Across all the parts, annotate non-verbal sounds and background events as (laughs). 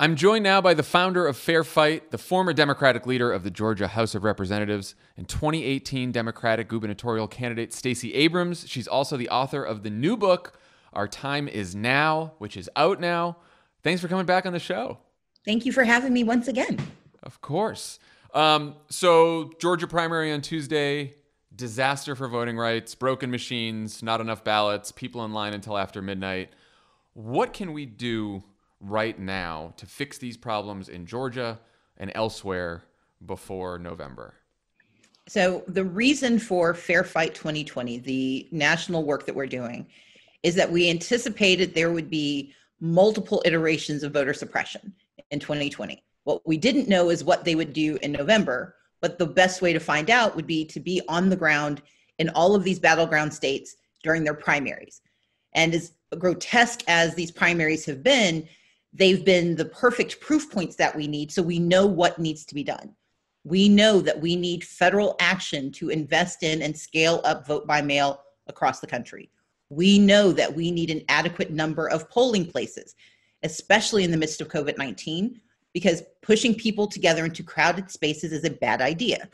I'm joined now by the founder of Fair Fight, the former Democratic leader of the Georgia House of Representatives, and 2018 Democratic gubernatorial candidate Stacey Abrams. She's also the author of the new book, Our Time Is Now, which is out now. Thanks for coming back on the show. Thank you for having me once again. Of course. Um, so, Georgia primary on Tuesday, disaster for voting rights, broken machines, not enough ballots, people in line until after midnight. What can we do right now to fix these problems in Georgia and elsewhere before November? So, the reason for Fair Fight 2020, the national work that we're doing, is that we anticipated there would be multiple iterations of voter suppression in 2020. What we didn't know is what they would do in November, but the best way to find out would be to be on the ground in all of these battleground states during their primaries. And as grotesque as these primaries have been, they've been the perfect proof points that we need so we know what needs to be done. We know that we need federal action to invest in and scale up vote by mail across the country. We know that we need an adequate number of polling places, especially in the midst of COVID 19, because pushing people together into crowded spaces is a bad idea.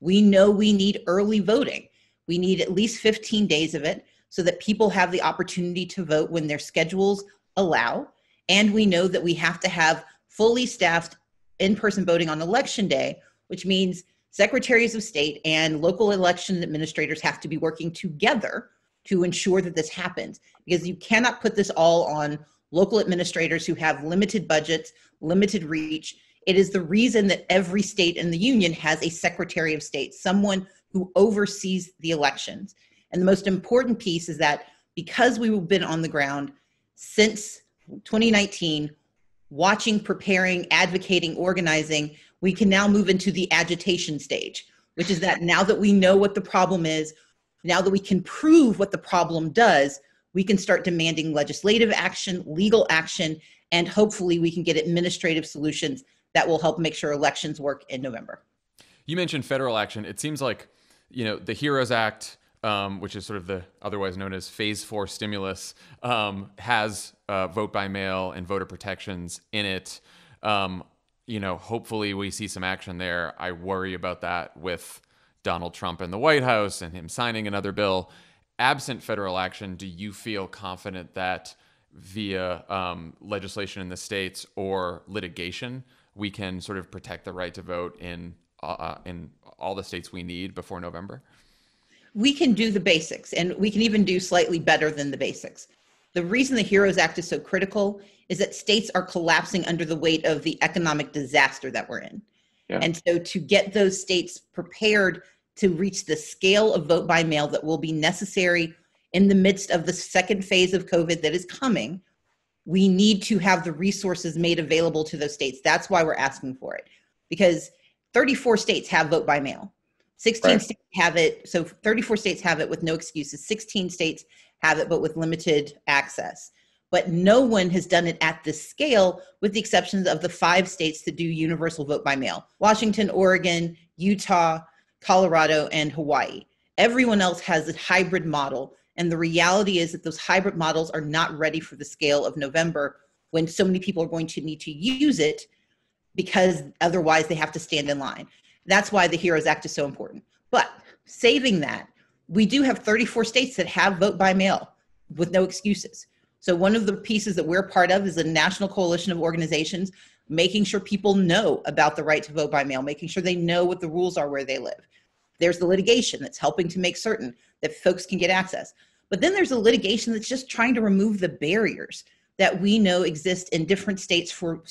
We know we need early voting. We need at least 15 days of it so that people have the opportunity to vote when their schedules allow and we know that we have to have fully staffed in person voting on election day, which means secretaries of state and local election administrators have to be working together to ensure that this happens because you cannot put this all on local administrators who have limited budgets, limited reach. It is the reason that every state in the union has a secretary of state, someone who oversees the elections. And the most important piece is that because we've been on the ground since 2019, watching, preparing, advocating, organizing, we can now move into the agitation stage, which is that now that we know what the problem is, now that we can prove what the problem does, we can start demanding legislative action, legal action, and hopefully we can get administrative solutions that will help make sure elections work in November. You mentioned federal action. It seems like, you know, the HEROES Act, um, which is sort of the otherwise known as phase four stimulus, um, has uh, vote by mail and voter protections in it. Um, you know, hopefully we see some action there. I worry about that with Donald Trump in the White House and him signing another bill. Absent federal action, do you feel confident that via um, legislation in the states or litigation, we can sort of protect the right to vote in uh, uh in all the states we need before November? We can do the basics, and we can even do slightly better than the basics. The reason the HEROES Act is so critical is that states are collapsing under the weight of the economic disaster that we're in. Yeah. And so to get those states prepared to reach the scale of vote by mail that will be necessary in the midst of the second phase of COVID that is coming, we need to have the resources made available to those states. That's why we're asking for it. Because 34 states have vote by mail. 16 right. states have it. So 34 states have it with no excuses. 16 states have it, but with limited access. But no one has done it at this scale, with the exceptions of the five states that do universal vote by mail Washington, Oregon, Utah, Colorado, and Hawaii. Everyone else has a hybrid model. And the reality is that those hybrid models are not ready for the scale of November when so many people are going to need to use it because otherwise they have to stand in line. That's why the HEROES Act is so important. But saving that we do have 34 states that have vote by mail with no excuses. So, one of the pieces that we're part of is a national coalition of organizations making sure people know about the right to vote by mail, making sure they know what the rules are where they live. There's the litigation that's helping to make certain that folks can get access. But then there's the litigation that's just trying to remove the barriers that we know exist in different states for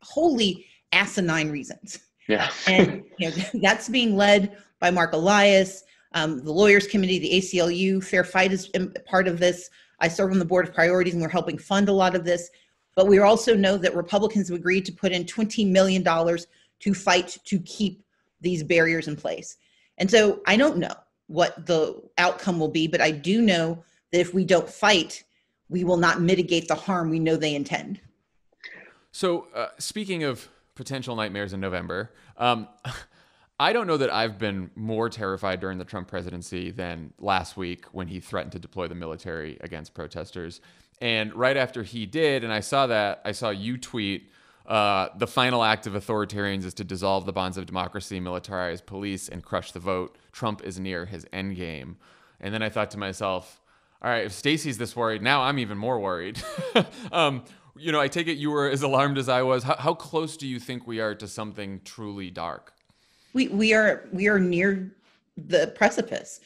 wholly asinine reasons. Yeah. and you know, (laughs) that's being led by Mark Elias um, the Lawyers Committee, the ACLU, Fair Fight is part of this. I serve on the Board of Priorities and we're helping fund a lot of this. But we also know that Republicans have agreed to put in $20 million to fight to keep these barriers in place. And so I don't know what the outcome will be, but I do know that if we don't fight, we will not mitigate the harm we know they intend. So, uh, speaking of potential nightmares in November, um, (laughs) I don't know that I've been more terrified during the Trump presidency than last week when he threatened to deploy the military against protesters. And right after he did, and I saw that, I saw you tweet uh, the final act of authoritarians is to dissolve the bonds of democracy, militarize police, and crush the vote. Trump is near his end game. And then I thought to myself, all right, if Stacey's this worried, now I'm even more worried. (laughs) um, you know, I take it you were as alarmed as I was. How, how close do you think we are to something truly dark? we we are we are near the precipice.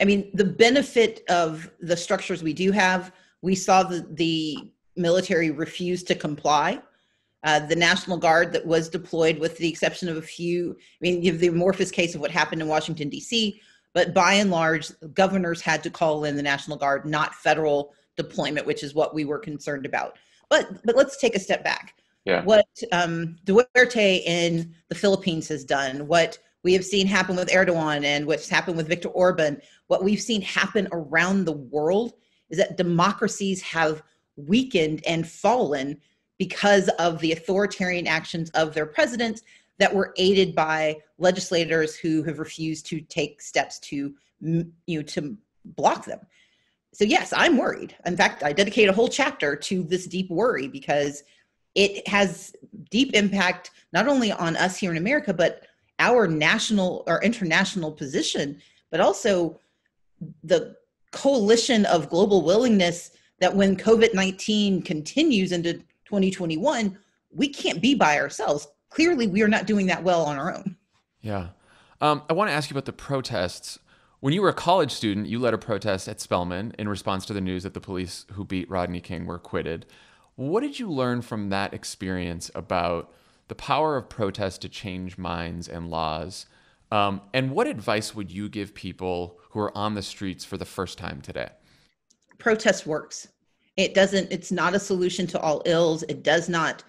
I mean, the benefit of the structures we do have, we saw the, the military refuse to comply. Uh, the National Guard that was deployed, with the exception of a few, I mean, you have the amorphous case of what happened in Washington, D.C., but by and large, governors had to call in the National Guard, not federal deployment, which is what we were concerned about. But, but let's take a step back yeah. what um, Duterte in the Philippines has done, what we have seen happen with Erdogan and what's happened with Viktor Orban, what we've seen happen around the world is that democracies have weakened and fallen because of the authoritarian actions of their presidents that were aided by legislators who have refused to take steps to you know to block them so yes i'm worried in fact i dedicate a whole chapter to this deep worry because it has deep impact not only on us here in America, but our national or international position, but also the coalition of global willingness that when COVID 19 continues into 2021, we can't be by ourselves. Clearly, we are not doing that well on our own. Yeah. Um, I want to ask you about the protests. When you were a college student, you led a protest at Spelman in response to the news that the police who beat Rodney King were acquitted. What did you learn from that experience about the power of protest to change minds and laws? Um, and what advice would you give people who are on the streets for the first time today? Protest works. It doesn't, it's not a solution to all ills. It does not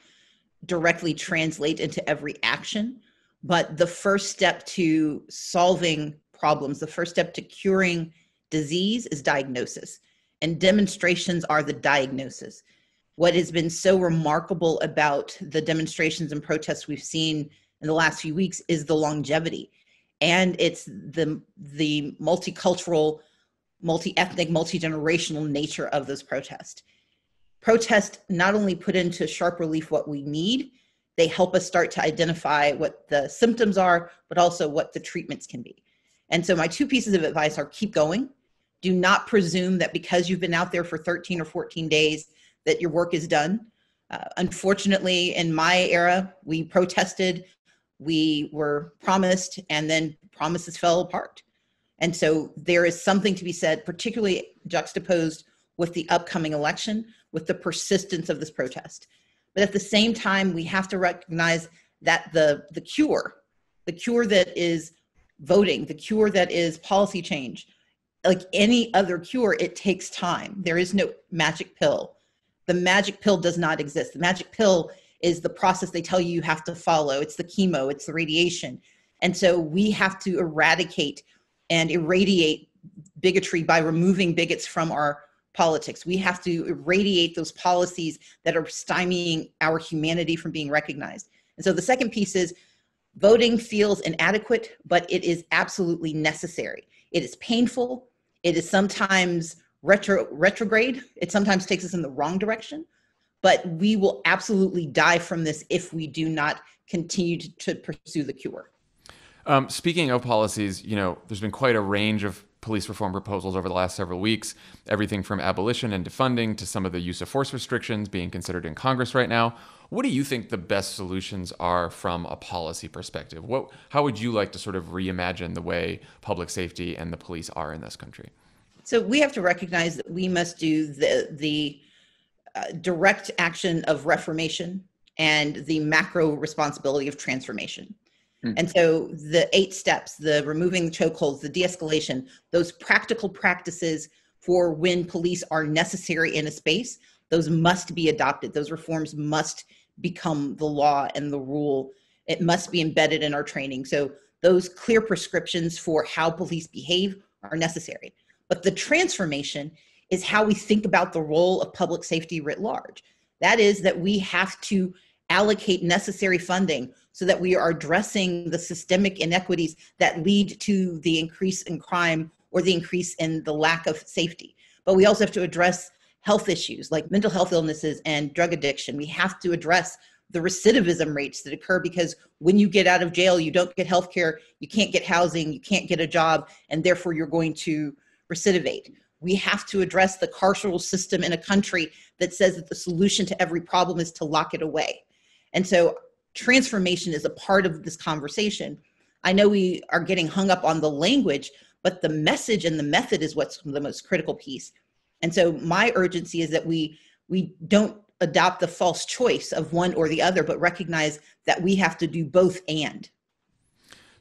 directly translate into every action. But the first step to solving problems, the first step to curing disease is diagnosis. And demonstrations are the diagnosis what has been so remarkable about the demonstrations and protests we've seen in the last few weeks is the longevity and it's the the multicultural multi-ethnic multi-generational nature of those protests protests not only put into sharp relief what we need they help us start to identify what the symptoms are but also what the treatments can be and so my two pieces of advice are keep going do not presume that because you've been out there for 13 or 14 days that your work is done. Uh, unfortunately, in my era, we protested, we were promised, and then promises fell apart. And so there is something to be said, particularly juxtaposed with the upcoming election, with the persistence of this protest. But at the same time, we have to recognize that the, the cure, the cure that is voting, the cure that is policy change, like any other cure, it takes time. There is no magic pill the magic pill does not exist. The magic pill is the process they tell you you have to follow. It's the chemo, it's the radiation. And so we have to eradicate and irradiate bigotry by removing bigots from our politics. We have to irradiate those policies that are stymieing our humanity from being recognized. And so the second piece is voting feels inadequate, but it is absolutely necessary. It is painful, it is sometimes retro retrograde. It sometimes takes us in the wrong direction, but we will absolutely die from this if we do not continue to, to pursue the cure. Um, speaking of policies, you know, there's been quite a range of police reform proposals over the last several weeks. Everything from abolition and defunding to some of the use of force restrictions being considered in Congress right now. What do you think the best solutions are from a policy perspective? What, how would you like to sort of reimagine the way public safety and the police are in this country? So we have to recognize that we must do the the uh, direct action of reformation and the macro responsibility of transformation. Mm-hmm. And so the eight steps, the removing chokeholds, the de-escalation, those practical practices for when police are necessary in a space, those must be adopted. Those reforms must become the law and the rule. It must be embedded in our training. So those clear prescriptions for how police behave are necessary. But the transformation is how we think about the role of public safety writ large. That is, that we have to allocate necessary funding so that we are addressing the systemic inequities that lead to the increase in crime or the increase in the lack of safety. But we also have to address health issues like mental health illnesses and drug addiction. We have to address the recidivism rates that occur because when you get out of jail, you don't get health care, you can't get housing, you can't get a job, and therefore you're going to recidivate. We have to address the carceral system in a country that says that the solution to every problem is to lock it away. And so transformation is a part of this conversation. I know we are getting hung up on the language, but the message and the method is what's the most critical piece. And so my urgency is that we we don't adopt the false choice of one or the other, but recognize that we have to do both and.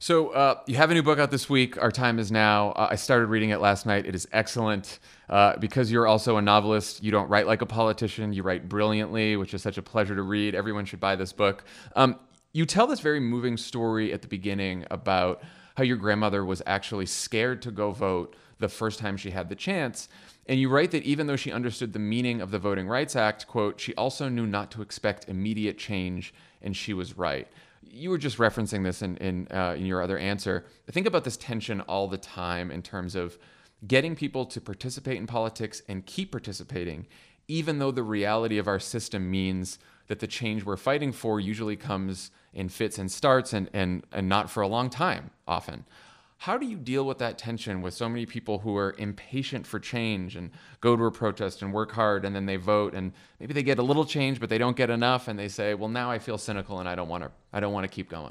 So uh, you have a new book out this week. Our time is now. Uh, I started reading it last night. It is excellent. Uh, because you're also a novelist, you don't write like a politician. You write brilliantly, which is such a pleasure to read. Everyone should buy this book. Um, you tell this very moving story at the beginning about how your grandmother was actually scared to go vote the first time she had the chance. And you write that even though she understood the meaning of the Voting Rights Act, quote, she also knew not to expect immediate change, and she was right you were just referencing this in in, uh, in your other answer. I think about this tension all the time in terms of getting people to participate in politics and keep participating, even though the reality of our system means that the change we're fighting for usually comes in fits and starts and and and not for a long time often. How do you deal with that tension with so many people who are impatient for change and go to a protest and work hard and then they vote and maybe they get a little change but they don't get enough and they say, "Well, now I feel cynical and I don't want to I don't want to keep going."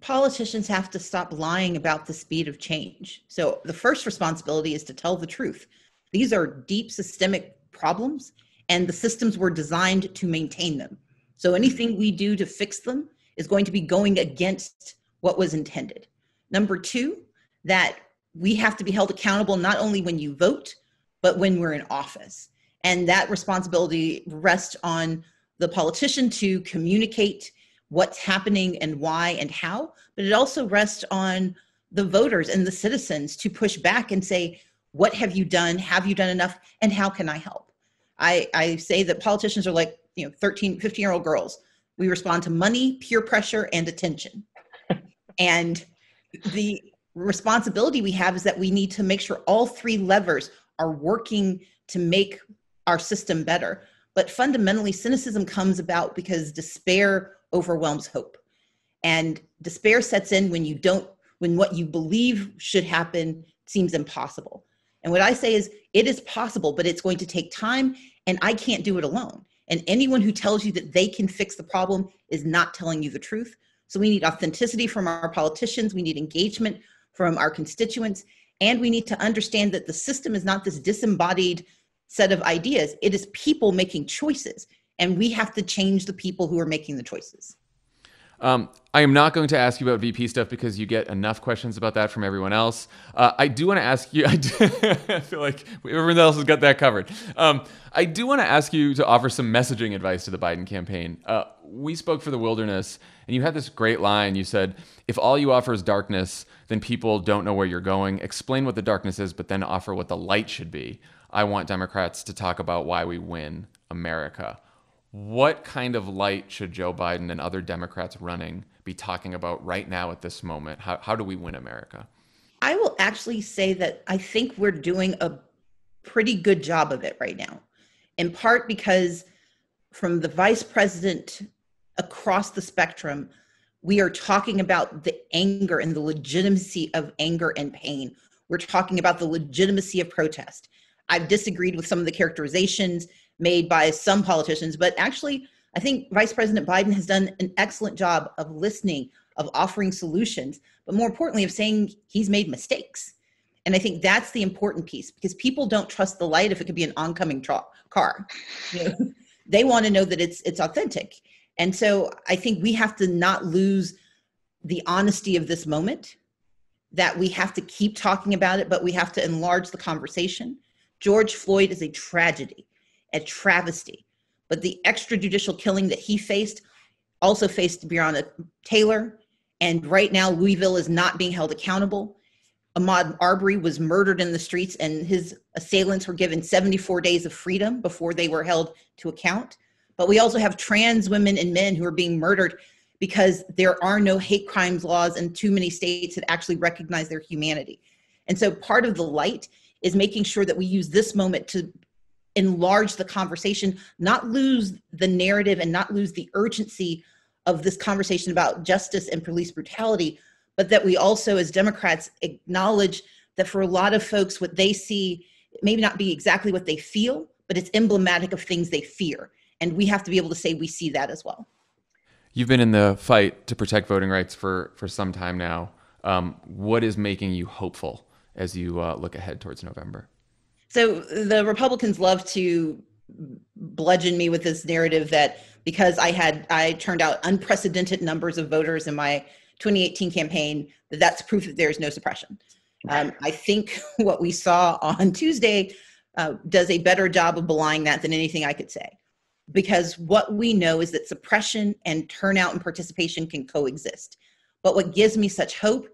Politicians have to stop lying about the speed of change. So the first responsibility is to tell the truth. These are deep systemic problems and the systems were designed to maintain them. So anything we do to fix them is going to be going against what was intended. Number two, that we have to be held accountable not only when you vote, but when we're in office. And that responsibility rests on the politician to communicate what's happening and why and how, but it also rests on the voters and the citizens to push back and say, what have you done? Have you done enough? And how can I help? I, I say that politicians are like, you know, 13, 15 year old girls. We respond to money, peer pressure, and attention. (laughs) and the responsibility we have is that we need to make sure all three levers are working to make our system better. But fundamentally, cynicism comes about because despair overwhelms hope. And despair sets in when you don't, when what you believe should happen seems impossible. And what I say is, it is possible, but it's going to take time, and I can't do it alone. And anyone who tells you that they can fix the problem is not telling you the truth. So we need authenticity from our politicians, we need engagement from our constituents, and we need to understand that the system is not this disembodied set of ideas, it is people making choices. And we have to change the people who are making the choices. Um, I am not going to ask you about VP stuff because you get enough questions about that from everyone else. Uh, I do want to ask you. (laughs) I, do, I, feel like everyone else has got that covered. Um, I do want to ask you to offer some messaging advice to the Biden campaign. Uh, we spoke for the wilderness, and you had this great line. You said, "If all you offer is darkness, then people don't know where you're going. Explain what the darkness is, but then offer what the light should be." I want Democrats to talk about why we win America. What kind of light should Joe Biden and other Democrats running be talking about right now at this moment? How, how do we win America? I will actually say that I think we're doing a pretty good job of it right now, in part because from the vice president across the spectrum, we are talking about the anger and the legitimacy of anger and pain. We're talking about the legitimacy of protest. I've disagreed with some of the characterizations made by some politicians, but actually, I think Vice President Biden has done an excellent job of listening, of offering solutions, but more importantly, of saying he's made mistakes. And I think that's the important piece because people don't trust the light if it could be an oncoming tra- car. You know, (laughs) they want to know that it's it's authentic. And so I think we have to not lose the honesty of this moment that we have to keep talking about it, but we have to enlarge the conversation. George Floyd is a tragedy a travesty. But the extrajudicial killing that he faced also faced Breonna Taylor. And right now, Louisville is not being held accountable. Ahmad Arbery was murdered in the streets, and his assailants were given 74 days of freedom before they were held to account. But we also have trans women and men who are being murdered because there are no hate crimes laws in too many states that actually recognize their humanity. And so part of the light is making sure that we use this moment to enlarge the conversation, not lose the narrative and not lose the urgency of this conversation about justice and police brutality, but that we also, as Democrats, acknowledge that for a lot of folks, what they see maybe not be exactly what they feel, but it's emblematic of things they fear. And we have to be able to say we see that as well. You've been in the fight to protect voting rights for, for some time now. Um, what is making you hopeful as you uh, look ahead towards November? So the Republicans love to bludgeon me with this narrative that because I had I turned out unprecedented numbers of voters in my 2018 campaign that that's proof that there's no suppression. Um, I think (laughs) what we saw on Tuesday uh, does a better job of belying that than anything I could say. Because what we know is that suppression and turnout and participation can coexist. But what gives me such hope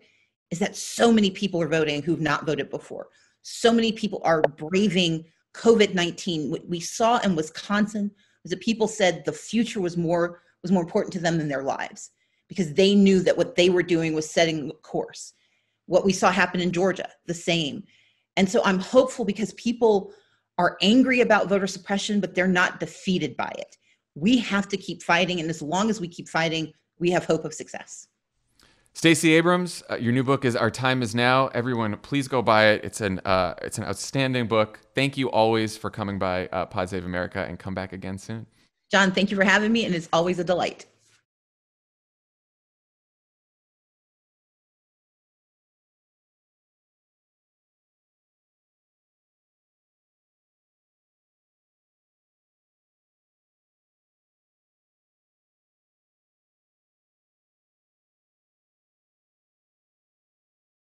is that so many people are voting who've not voted before so many people are braving COVID 19. What we saw in Wisconsin was that people said the future was more was more important to them than their lives because they knew that what they were doing was setting course. What we saw happen in Georgia, the same. And so I'm hopeful because people are angry about voter suppression, but they're not defeated by it. We have to keep fighting. And as long as we keep fighting, we have hope of success. Stacey Abrams, uh, your new book is Our Time Is Now. Everyone, please go buy it. It's an uh, it's an outstanding book. Thank you always for coming by uh, Pod Save America and come back again soon. John, thank you for having me, and it's always a delight.